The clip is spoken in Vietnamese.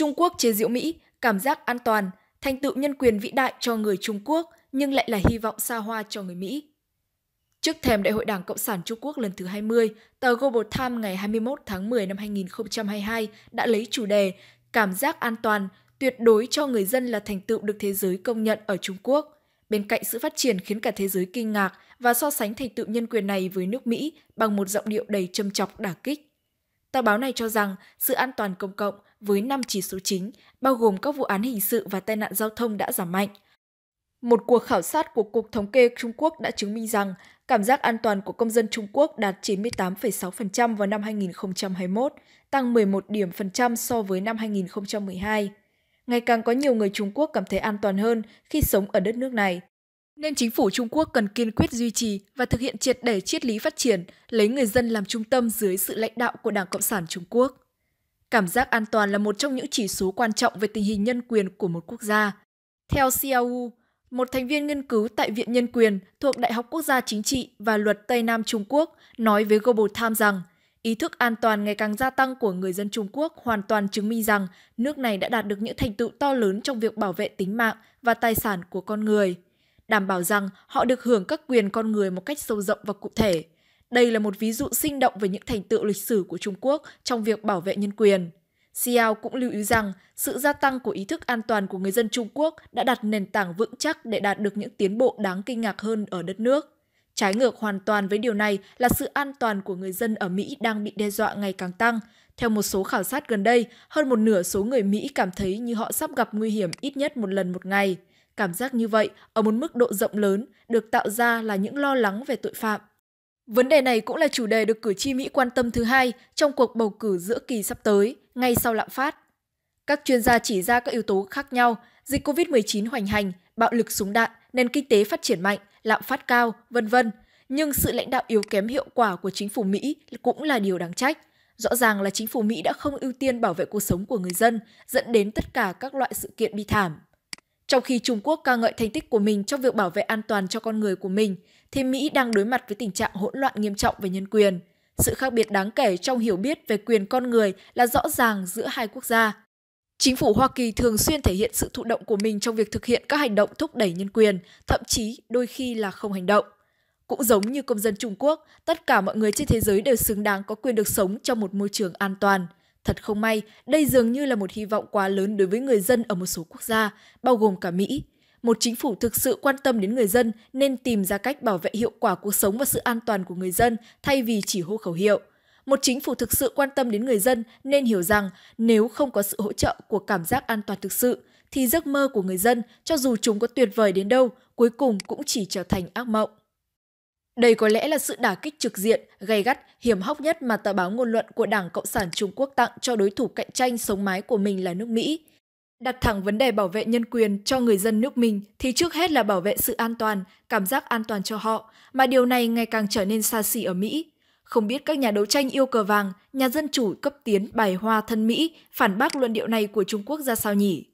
Trung Quốc chế giễu Mỹ, cảm giác an toàn, thành tựu nhân quyền vĩ đại cho người Trung Quốc nhưng lại là hy vọng xa hoa cho người Mỹ. Trước thềm Đại hội Đảng Cộng sản Trung Quốc lần thứ 20, tờ Global Times ngày 21 tháng 10 năm 2022 đã lấy chủ đề Cảm giác an toàn tuyệt đối cho người dân là thành tựu được thế giới công nhận ở Trung Quốc. Bên cạnh sự phát triển khiến cả thế giới kinh ngạc và so sánh thành tựu nhân quyền này với nước Mỹ bằng một giọng điệu đầy châm chọc đả kích. Tờ báo này cho rằng sự an toàn công cộng với 5 chỉ số chính, bao gồm các vụ án hình sự và tai nạn giao thông đã giảm mạnh. Một cuộc khảo sát của Cục Thống kê Trung Quốc đã chứng minh rằng cảm giác an toàn của công dân Trung Quốc đạt 98,6% vào năm 2021, tăng 11 điểm phần trăm so với năm 2012. Ngày càng có nhiều người Trung Quốc cảm thấy an toàn hơn khi sống ở đất nước này. Nên chính phủ Trung Quốc cần kiên quyết duy trì và thực hiện triệt để triết lý phát triển, lấy người dân làm trung tâm dưới sự lãnh đạo của Đảng Cộng sản Trung Quốc. Cảm giác an toàn là một trong những chỉ số quan trọng về tình hình nhân quyền của một quốc gia. Theo CIAU, một thành viên nghiên cứu tại Viện Nhân quyền thuộc Đại học Quốc gia Chính trị và Luật Tây Nam Trung Quốc nói với Global Times rằng ý thức an toàn ngày càng gia tăng của người dân Trung Quốc hoàn toàn chứng minh rằng nước này đã đạt được những thành tựu to lớn trong việc bảo vệ tính mạng và tài sản của con người, đảm bảo rằng họ được hưởng các quyền con người một cách sâu rộng và cụ thể – đây là một ví dụ sinh động về những thành tựu lịch sử của Trung Quốc trong việc bảo vệ nhân quyền. Xiao cũng lưu ý rằng sự gia tăng của ý thức an toàn của người dân Trung Quốc đã đặt nền tảng vững chắc để đạt được những tiến bộ đáng kinh ngạc hơn ở đất nước. Trái ngược hoàn toàn với điều này là sự an toàn của người dân ở Mỹ đang bị đe dọa ngày càng tăng. Theo một số khảo sát gần đây, hơn một nửa số người Mỹ cảm thấy như họ sắp gặp nguy hiểm ít nhất một lần một ngày. Cảm giác như vậy, ở một mức độ rộng lớn, được tạo ra là những lo lắng về tội phạm, Vấn đề này cũng là chủ đề được cử tri Mỹ quan tâm thứ hai trong cuộc bầu cử giữa kỳ sắp tới, ngay sau lạm phát. Các chuyên gia chỉ ra các yếu tố khác nhau, dịch COVID-19 hoành hành, bạo lực súng đạn, nền kinh tế phát triển mạnh, lạm phát cao, vân vân. Nhưng sự lãnh đạo yếu kém hiệu quả của chính phủ Mỹ cũng là điều đáng trách. Rõ ràng là chính phủ Mỹ đã không ưu tiên bảo vệ cuộc sống của người dân, dẫn đến tất cả các loại sự kiện bi thảm. Trong khi Trung Quốc ca ngợi thành tích của mình trong việc bảo vệ an toàn cho con người của mình, thì Mỹ đang đối mặt với tình trạng hỗn loạn nghiêm trọng về nhân quyền. Sự khác biệt đáng kể trong hiểu biết về quyền con người là rõ ràng giữa hai quốc gia. Chính phủ Hoa Kỳ thường xuyên thể hiện sự thụ động của mình trong việc thực hiện các hành động thúc đẩy nhân quyền, thậm chí đôi khi là không hành động. Cũng giống như công dân Trung Quốc, tất cả mọi người trên thế giới đều xứng đáng có quyền được sống trong một môi trường an toàn – Thật không may, đây dường như là một hy vọng quá lớn đối với người dân ở một số quốc gia, bao gồm cả Mỹ. Một chính phủ thực sự quan tâm đến người dân nên tìm ra cách bảo vệ hiệu quả cuộc sống và sự an toàn của người dân thay vì chỉ hô khẩu hiệu. Một chính phủ thực sự quan tâm đến người dân nên hiểu rằng nếu không có sự hỗ trợ của cảm giác an toàn thực sự, thì giấc mơ của người dân, cho dù chúng có tuyệt vời đến đâu, cuối cùng cũng chỉ trở thành ác mộng. Đây có lẽ là sự đả kích trực diện, gay gắt, hiểm hóc nhất mà tờ báo ngôn luận của Đảng Cộng sản Trung Quốc tặng cho đối thủ cạnh tranh sống mái của mình là nước Mỹ. Đặt thẳng vấn đề bảo vệ nhân quyền cho người dân nước mình thì trước hết là bảo vệ sự an toàn, cảm giác an toàn cho họ, mà điều này ngày càng trở nên xa xỉ ở Mỹ. Không biết các nhà đấu tranh yêu cờ vàng, nhà dân chủ cấp tiến bài hoa thân Mỹ phản bác luận điệu này của Trung Quốc ra sao nhỉ?